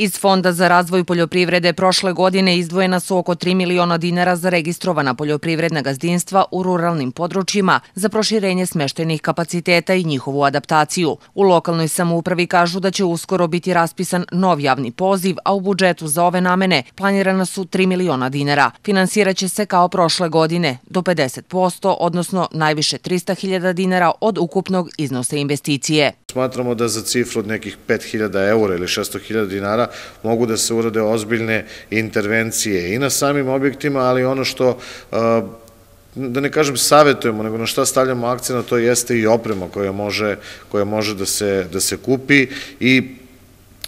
Iz Fonda za razvoj poljoprivrede prošle godine izdvojena su oko 3 miliona dinara za registrovana poljoprivredna gazdinstva u ruralnim područjima za proširenje smeštenih kapaciteta i njihovu adaptaciju. U lokalnoj samoupravi kažu da će uskoro biti raspisan nov javni poziv, a u budžetu za ove namene planirana su 3 miliona dinara. Finansiraće se kao prošle godine do 50%, odnosno najviše 300.000 dinara od ukupnog iznosa investicije. Smatramo da za cifru od nekih 5.000 eura ili 600.000 dinara mogu da se urade ozbiljne intervencije i na samim objektima, ali ono što da ne kažem savjetujemo, nego na šta stavljamo na to jeste i oprema koja može, koja može da, se, da se kupi i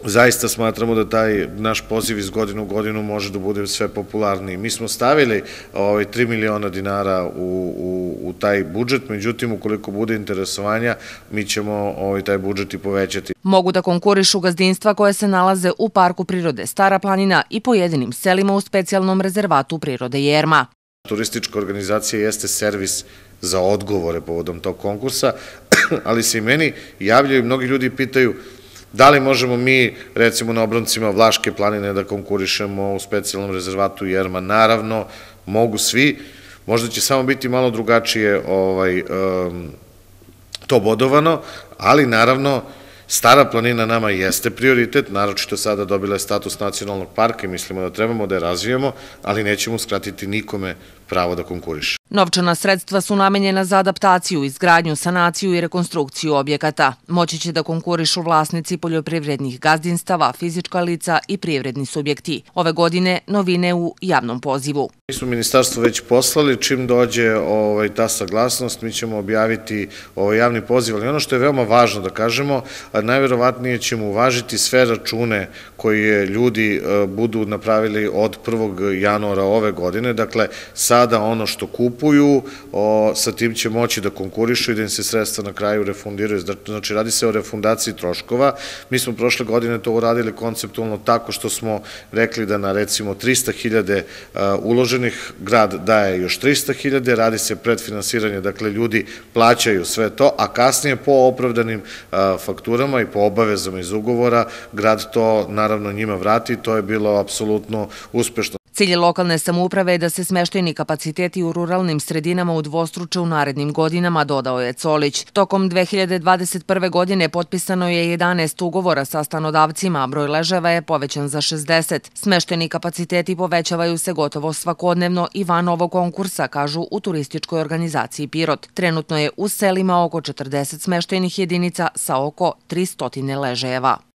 zaista smatramo da taj naš poziv iz godine u godinu može da bude sve popularniji. Mi smo stavili ovaj, 3 miliona dinara u, u, u taj budžet, međutim, ukoliko bude interesovanja, mi ćemo ovaj, taj budžet i povećati. Mogu da konkurišu gazdinstva koje se nalaze u Parku prirode Stara planina i pojedinim selima u specijalnom rezervatu prirode Jerma. Turistička organizacija jeste servis za odgovore povodom tog konkursa, ali se i meni javljaju mnogi ljudi i pitaju Da li možemo mi, recimo na obroncima Vlaške planine, da konkurišemo u specijalnom rezervatu Jerma? Naravno, mogu svi. Možda će samo biti malo drugačije ovaj, to bodovano, ali naravno, Stara planina nama jeste prioritet, naročito sada dobila je status nacionalnog parka i mislimo da trebamo da je razvijemo, ali nećemo skratiti nikome pravo da konkuriše. Novčana sredstva su namenjena za adaptaciju, izgradnju, sanaciju i rekonstrukciju objekata. Moći će da konkurišu vlasnici poljoprivrednih gazdinstava, fizička lica i privredni subjekti. Ove godine novine u javnom pozivu. Mi smo ministarstvo već poslali, čim dođe ovaj, ta saglasnost, mi ćemo objaviti ovaj javni poziv, ali ono što je veoma važno da kažemo, najverovatnije ćemo uvažiti sve račune koje ljudi e, budu napravili od 1. januara ove godine, dakle sada ono što kupuju, kupuju, o, sa tim će moći da konkurišu i da im se sredstva na kraju refundiraju. Znači, radi se o refundaciji troškova. Mi smo prošle godine to uradili konceptualno tako što smo rekli da na recimo 300.000 uloženih grad daje još 300.000, radi se predfinansiranje, dakle ljudi plaćaju sve to, a kasnije po opravdanim a, fakturama i po obavezama iz ugovora grad to naravno njima vrati i to je bilo apsolutno uspešno. Cilj lokalne samouprave je da se smeštajni kapaciteti u ruralnim sredinama udvostruče u narednim godinama, dodao je Colić. Tokom 2021. godine potpisano je 11 ugovora sa stanodavcima, a broj leževa je povećan za 60. Smeštajni kapaciteti povećavaju se gotovo svakodnevno i van ovog konkursa, kažu u turističkoj organizaciji Pirot. Trenutno je u selima oko 40 smeštajnih jedinica sa oko 300 leževa.